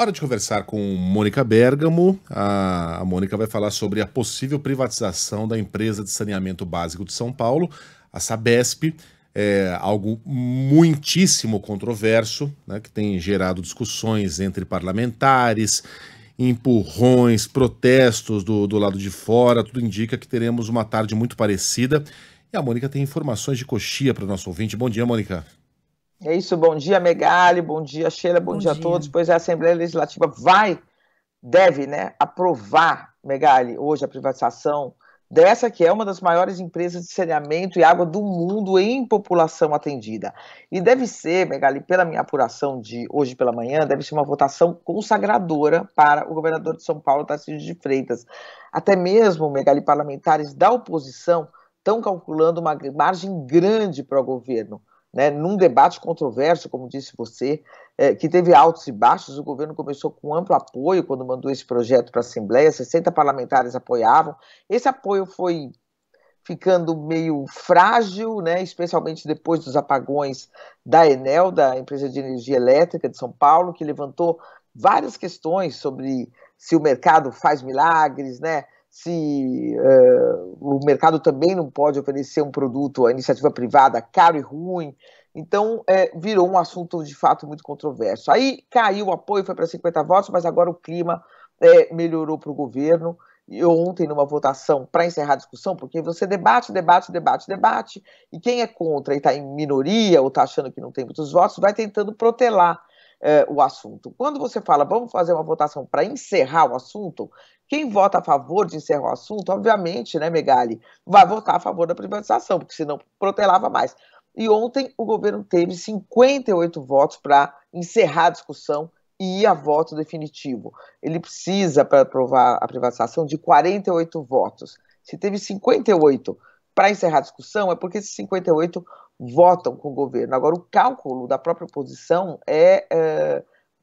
Hora de conversar com Mônica Bergamo. A, a Mônica vai falar sobre a possível privatização da empresa de saneamento básico de São Paulo, a Sabesp. É algo muitíssimo controverso, né, que tem gerado discussões entre parlamentares, empurrões, protestos do, do lado de fora. Tudo indica que teremos uma tarde muito parecida. E a Mônica tem informações de coxia para o nosso ouvinte. Bom dia, Mônica. É isso, bom dia, Megali, bom dia, Sheila, bom, bom dia, dia, a todos. Pois é, a Assembleia Legislativa vai, deve, né, aprovar, Megali, hoje a privatização dessa que é uma das maiores empresas de saneamento e água do mundo em população atendida. E deve ser, Megali, pela minha apuração de hoje pela manhã, deve ser uma votação consagradora para o governador de São Paulo, Tarcísio de Freitas. Até mesmo, Megali, parlamentares da oposição estão calculando uma margem grande para o governo né, num debate controverso, como disse você, é, que teve altos e baixos. O governo começou com amplo apoio quando mandou esse projeto para a Assembleia, 60 parlamentares apoiavam. Esse apoio foi ficando meio frágil, né, especialmente depois dos apagões da Enel, da empresa de energia elétrica de São Paulo, que levantou várias questões sobre se o mercado faz milagres, né, se uh, o mercado também não pode oferecer um produto à iniciativa privada caro e ruim. Então, é, virou um assunto de fato muito controverso. Aí caiu o apoio, foi para 50 votos, mas agora o clima é, melhorou para o governo. E ontem, numa votação para encerrar a discussão, porque você debate, debate, debate, debate, e quem é contra e está em minoria ou está achando que não tem muitos votos, vai tentando protelar é, o assunto. Quando você fala, vamos fazer uma votação para encerrar o assunto, quem vota a favor de encerrar o assunto, obviamente, né, Megali, vai votar a favor da privatização, porque senão protelava mais. E ontem o governo teve 58 votos para encerrar a discussão e ir a voto definitivo. Ele precisa, para aprovar a privatização, de 48 votos. Se teve 58 para encerrar a discussão, é porque esses 58 votam com o governo. Agora, o cálculo da própria oposição é, é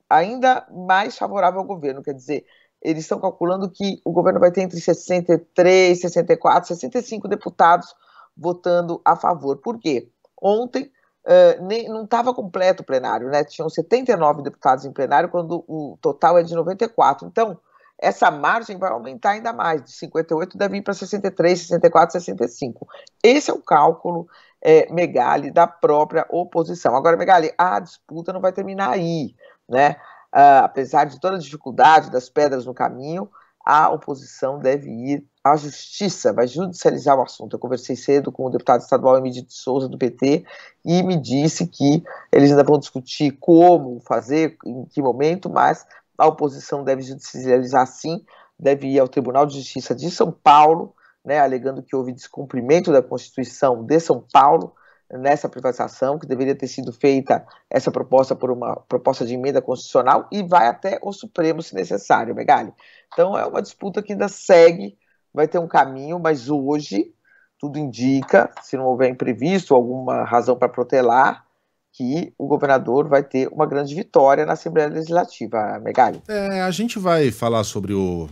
ainda mais favorável ao governo, quer dizer, eles estão calculando que o governo vai ter entre 63, 64, 65 deputados votando a favor. Por quê? Ontem uh, nem, não estava completo o plenário, né? Tinham 79 deputados em plenário, quando o total é de 94. Então, essa margem vai aumentar ainda mais, de 58 deve ir para 63, 64, 65. Esse é o cálculo, é, Megali da própria oposição. Agora, Megali, a disputa não vai terminar aí, né? Ah, apesar de toda a dificuldade das pedras no caminho, a oposição deve ir à justiça, vai judicializar o assunto. Eu conversei cedo com o deputado estadual Emílio de Souza, do PT, e me disse que eles ainda vão discutir como fazer, em que momento, mas a oposição deve judicializar sim, deve ir ao Tribunal de Justiça de São Paulo né, alegando que houve descumprimento da Constituição de São Paulo nessa privatização, que deveria ter sido feita essa proposta por uma proposta de emenda constitucional e vai até o Supremo se necessário, Megali. Então é uma disputa que ainda segue, vai ter um caminho, mas hoje tudo indica, se não houver imprevisto alguma razão para protelar, que o governador vai ter uma grande vitória na Assembleia Legislativa, Megali. É, a gente vai falar sobre o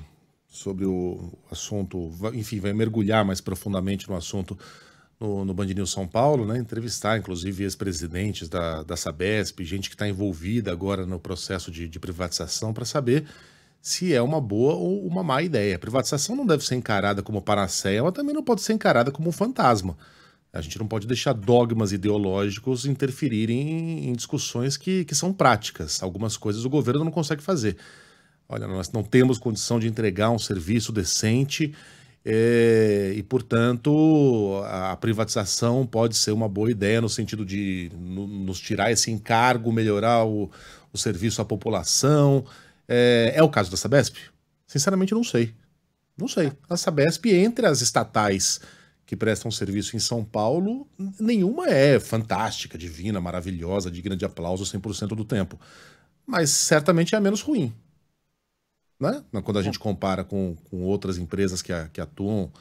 sobre o assunto, enfim, vai mergulhar mais profundamente no assunto no, no Band News São Paulo, né? Entrevistar, inclusive, ex-presidentes da, da Sabesp, gente que está envolvida agora no processo de, de privatização, para saber se é uma boa ou uma má ideia. A privatização não deve ser encarada como panaceia, mas também não pode ser encarada como um fantasma. A gente não pode deixar dogmas ideológicos interferirem em, em discussões que, que são práticas. Algumas coisas o governo não consegue fazer. Olha, nós não temos condição de entregar um serviço decente é, e, portanto, a privatização pode ser uma boa ideia no sentido de nos tirar esse encargo, melhorar o, o serviço à população. É, é, o caso da Sabesp? Sinceramente, não sei. Não sei. A Sabesp, entre as estatais que prestam serviço em São Paulo, nenhuma é fantástica, divina, maravilhosa, digna de aplauso 100% do tempo. Mas certamente é a menos ruim né? Quando a é. gente compara com, com outras empresas que, a, que atuam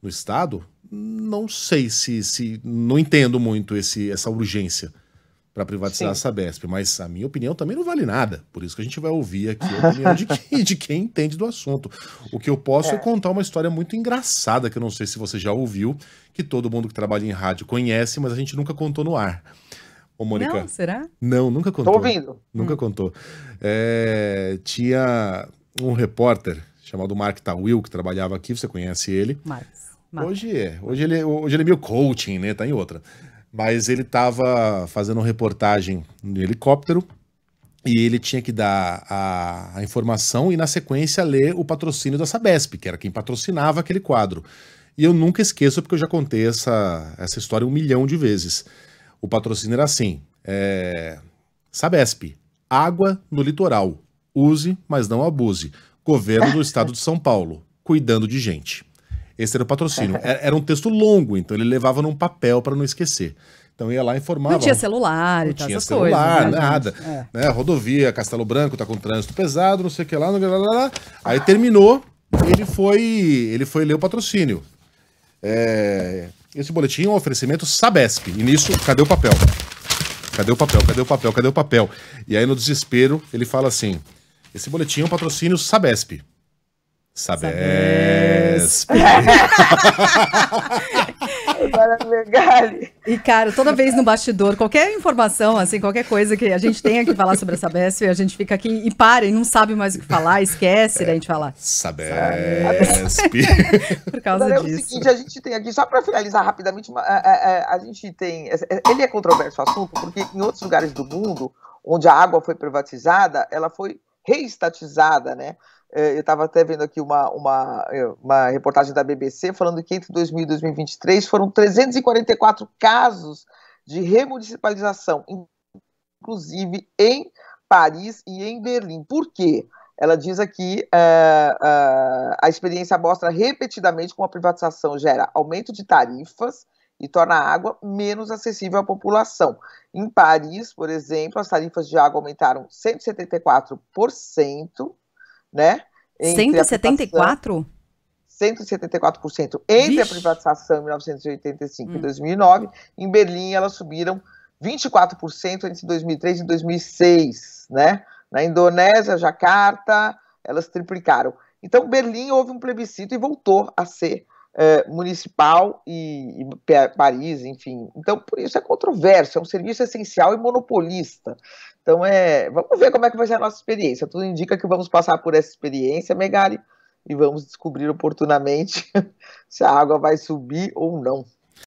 no Estado, não sei se, se não entendo muito esse, essa urgência para privatizar Sim. a Sabesp, mas a minha opinião também não vale nada. Por isso que a gente vai ouvir aqui a opinião de, quem, de quem entende do assunto. O que eu posso é. é. contar uma história muito engraçada, que eu não sei se você já ouviu, que todo mundo que trabalha em rádio conhece, mas a gente nunca contou no ar. Ô, Mônica. Não, será? Não, nunca contou. Tô ouvindo. Nunca hum. contou. É, tinha um repórter chamado Mark Tawil, que trabalhava aqui, você conhece ele. Mark. Hoje é. Hoje ele, hoje ele é meio coaching, né? Tá em outra. Mas ele estava fazendo uma reportagem no helicóptero e ele tinha que dar a, a, informação e, na sequência, ler o patrocínio da Sabesp, que era quem patrocinava aquele quadro. E eu nunca esqueço, porque eu já contei essa, essa história um milhão de vezes. O patrocínio era assim: é, Sabesp, água no litoral, Use, mas não abuse. Governo do Estado de São Paulo, cuidando de gente. Esse era o patrocínio. Era um texto longo, então ele levava num papel para não esquecer. Então ia lá e informava. Não tinha celular, não tinha celular, coisas, né, nada. É. Né? Rodovia, Castelo Branco, tá com trânsito pesado, não sei o que lá, não, lá, lá, lá. Aí terminou, ele foi, ele foi ler o patrocínio. É, esse boletim é um oferecimento Sabesp. E nisso, cadê o papel? Cadê o papel? Cadê o papel? Cadê o papel? E aí no desespero ele fala assim: esse boletim é um patrocínio Sabesp. Sabesp. e, cara, toda vez no bastidor, qualquer informação, assim, qualquer coisa que a gente tenha que falar sobre a Sabesp, a gente fica aqui e para e não sabe mais o que falar, esquece é, da gente falar. Sabesp. Por causa Agora, disso. É o seguinte, a gente tem aqui, só para finalizar rapidamente, a, a, é, é, é, a gente tem. Ele é controverso o assunto, porque em outros lugares do mundo, onde a água foi privatizada, ela foi reestatizada, né? É, eu estava até vendo aqui uma, uma, é, uma reportagem da BBC falando que entre 2000 e 2023 foram 344 casos de remunicipalização, inclusive em Paris e em Berlim. Por quê? Ela diz aqui uh, uh, a experiência mostra repetidamente como a privatização gera aumento de tarifas, e torna a água menos acessível à população. Em Paris, por exemplo, as tarifas de água aumentaram 174%, né? 174? 174% entre Vixe. a privatização em 1985 hum. e 2009. Em Berlim, elas subiram 24% entre 2003 e 2006, né? Na Indonésia, Jacarta, elas triplicaram. Então, Berlim houve um plebiscito e voltou a ser é, municipal e, e Paris, enfim. Então, por isso é controverso, é um serviço essencial e monopolista. Então, é, vamos ver como é que vai ser a nossa experiência. Tudo indica que vamos passar por essa experiência, Megali, e vamos descobrir oportunamente se a água vai subir ou não.